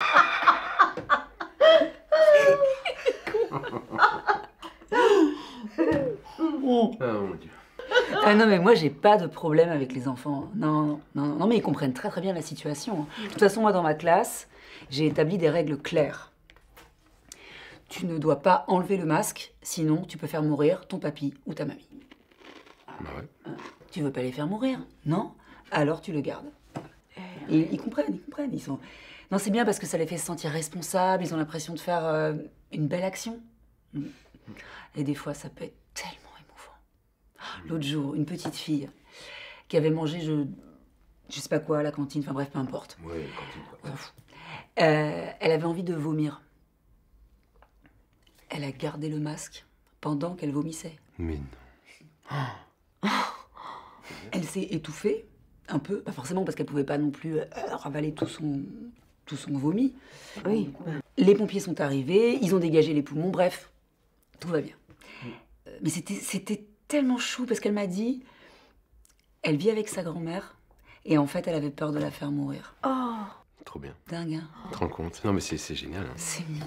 Ah, Ah non, mais moi, j'ai pas de problème avec les enfants. Non, non, non, mais ils comprennent très très bien la situation. Hein. De toute façon, moi, dans ma classe, j'ai établi des règles claires. Tu ne dois pas enlever le masque, sinon tu peux faire mourir ton papy ou ta mamie. Bah ouais. Euh, tu veux pas les faire mourir, non Alors tu le gardes. Euh, ils comprennent, ils comprennent. Ils sont... Non, c'est bien parce que ça les fait se sentir responsables, ils ont l'impression de faire euh, une belle action. Mm. Et des fois, ça peut être tellement émouvant. L'autre jour, une petite fille qui avait mangé, je, sais pas quoi, à la cantine, enfin bref, peu importe. Ouais, cantine. Euh, elle avait envie de vomir. Elle a gardé le masque pendant qu'elle vomissait. Mais Elle s'est étouffée, un peu, pas forcément parce qu'elle pouvait pas non plus euh, ravaler tout son, tous sont vomi. Oui. Les pompiers sont arrivés, ils ont dégagé les poumons, bref, tout va bien. Euh, mais c'était tellement chou parce qu'elle m'a dit, elle vit avec sa grand-mère et en fait elle avait peur de la faire mourir. Oh Trop bien. Dingue. Hein tu te rends compte Non mais c'est génial. Hein. C'est mignon.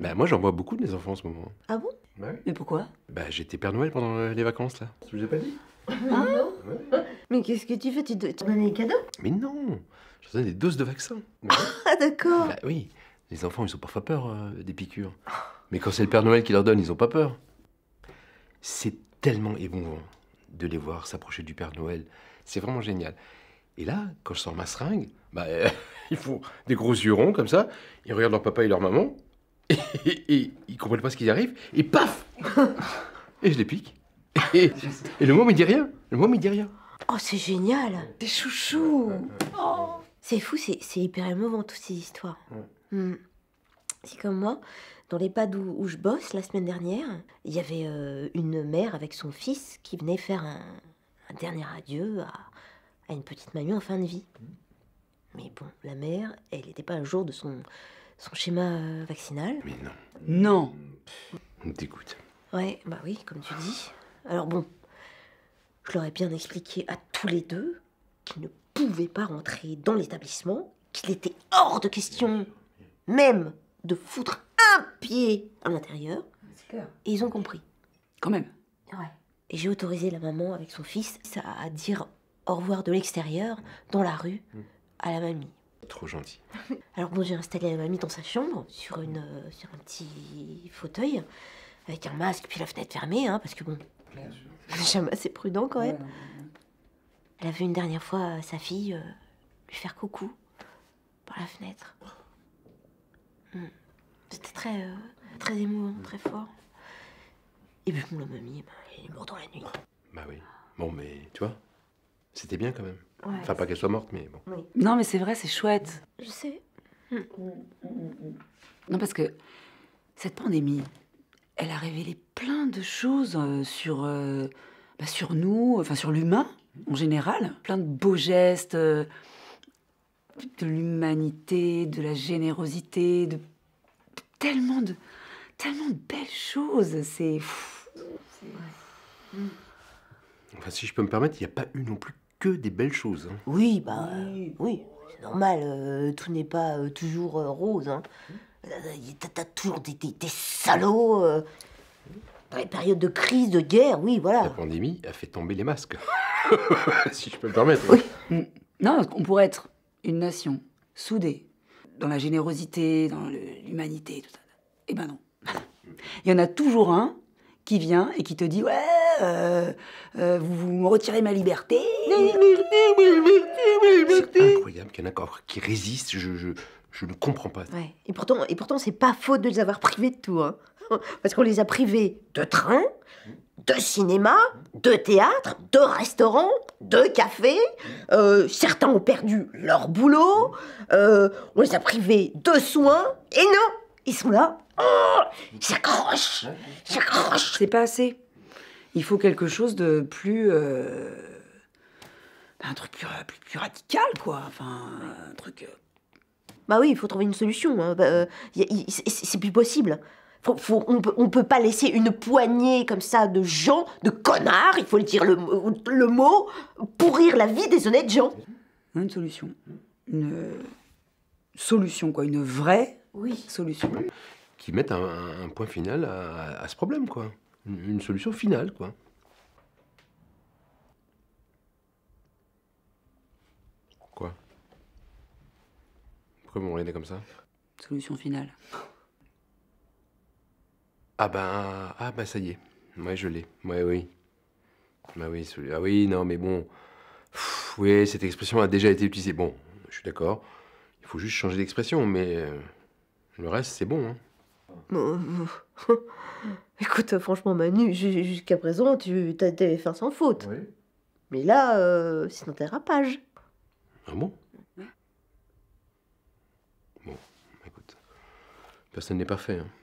Bah moi j'en vois beaucoup de mes enfants en ce moment. Ah bon bah Mais pourquoi Bah j'étais Père Noël pendant euh, les vacances là. Tu vous ai pas dit Ah non hein? Mais qu'est-ce que tu fais Tu te donnes des cadeaux Mais non Je donne des doses de vaccin. Ah, d'accord bah Oui, les enfants, ils ont parfois peur euh, des piqûres. Mais quand c'est le Père Noël qui leur donne, ils n'ont pas peur. C'est tellement émouvant de les voir s'approcher du Père Noël. C'est vraiment génial. Et là, quand je sors ma seringue, bah, ils font des gros yeux ronds comme ça, ils regardent leur papa et leur maman, et, ils ne ils comprennent pas ce qui arrive, et paf Et je les pique. Et, le môme, il dit rien. Le môme, il dit rien. Oh, c'est génial Des chouchous oh. C'est fou, c'est hyper émouvant toutes ces histoires. Hmm. C'est comme moi, dans les pads où, je bosse la semaine dernière, il y avait euh, une mère avec son fils qui venait faire un, dernier adieu à, une petite mamie en fin de vie. Hmm. Mais bon, la mère, elle n'était pas à jour de son, son schéma euh, vaccinal. Mais non. Non On t'écoute. Ouais, bah oui, comme tu dis. Alors bon, je leur ai bien expliqué à tous les deux qu'ils ne pouvaient pas rentrer dans l'établissement, qu'il était hors de question même de foutre un pied à l'intérieur. Et ils ont compris. Quand même. Ouais. Et j'ai autorisé la maman avec son fils à dire au revoir de l'extérieur, dans la rue, hmm. à la mamie. Trop gentil. Alors bon, j'ai installé la mamie dans sa chambre, sur, une, euh, un petit fauteuil, avec un masque, puis la fenêtre fermée, hein, parce que bon, Hein. Ah, J'aime assez prudent quand même. Elle a vu une dernière fois euh, sa fille euh, lui faire coucou par la fenêtre. Hmm. C'était très, euh, très émouvant, hmm. très fort. Et puis, la mamie, bah, elle est morte dans la nuit. Bah oui. Bon, mais tu vois, c'était bien quand même. enfin, pas qu'elle soit morte, mais bon. Non, mais c'est vrai, c'est chouette. Je sais. Non, parce que cette pandémie, elle a révélé plein de choses euh, sur, euh, bah, sur nous, enfin sur l'humain en général, plein de beaux gestes, euh, de l'humanité, de la générosité, de tellement de, tellement belles choses. C'est. Enfin, si je peux me permettre, il n'y a pas eu non plus que des belles choses. Hein. Oui, bah, oui, c'est normal. tout n'est pas toujours rose. Hein. Euh, t'as toujours des, des, des salauds. Euh. dans les périodes de crise, de guerre, oui, voilà. La pandémie a fait tomber les masques. si je peux me permettre. Oui. Mm. Non, on pourrait être une nation soudée dans la générosité, dans l'humanité, tout ça. Eh ben non. Mm. Il y en a toujours un qui vient et qui te dit Ouais, euh, vous, me retirez ma liberté. liberté, liberté, liberté. C'est incroyable qu'il y en a qui résistent. je, je ne comprends pas. Ouais. Et pourtant, et pourtant c'est pas faute de les avoir privés de tout. Hein. Parce qu'on les a privés de train, de cinéma, de théâtre, de restaurant, de café. Euh, certains ont perdu leur boulot. Euh, on les a privés de soins. Et non, ils sont là. Oh, J'accroche. j'accroche. C'est pas assez. Il faut quelque chose de plus. Euh, un truc plus, radical, quoi. Enfin, un truc. Bah oui, il faut trouver une solution. Hein. Bah, euh, c'est plus possible. on peut, ne peut pas laisser une poignée comme ça de gens, de connards, il faut le dire le, mot, pourrir la vie des honnêtes gens. Une solution. Une solution, quoi. Une vraie oui. solution. Qui mette un, point final à, ce problème, quoi. une solution finale, quoi. Pourquoi vous me comme ça Solution finale. Ah ben, ah ben ça y est. Ouais, je l'ai. Ouais, oui. Bah oui, ah oui, non, mais bon. oui, cette expression a déjà été utilisée. Bon, je suis d'accord. Il faut juste changer d'expression, mais euh, le reste, c'est bon. Hein. Bon, Écoute, franchement, Manu, jusqu'à présent, tu t'es fait sans faute. Oui. Mais là, euh, c'est un dérapage. Ah bon ce bah, n'est pas fait. Hein.